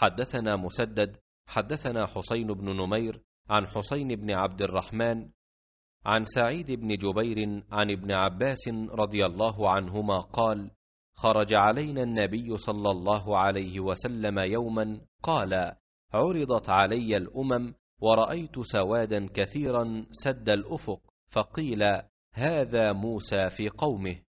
حدثنا مسدد حدثنا حسين بن نمير عن حسين بن عبد الرحمن عن سعيد بن جبير عن ابن عباس رضي الله عنهما قال خرج علينا النبي صلى الله عليه وسلم يوما قال عرضت علي الامم ورايت سوادا كثيرا سد الافق فقيل هذا موسى في قومه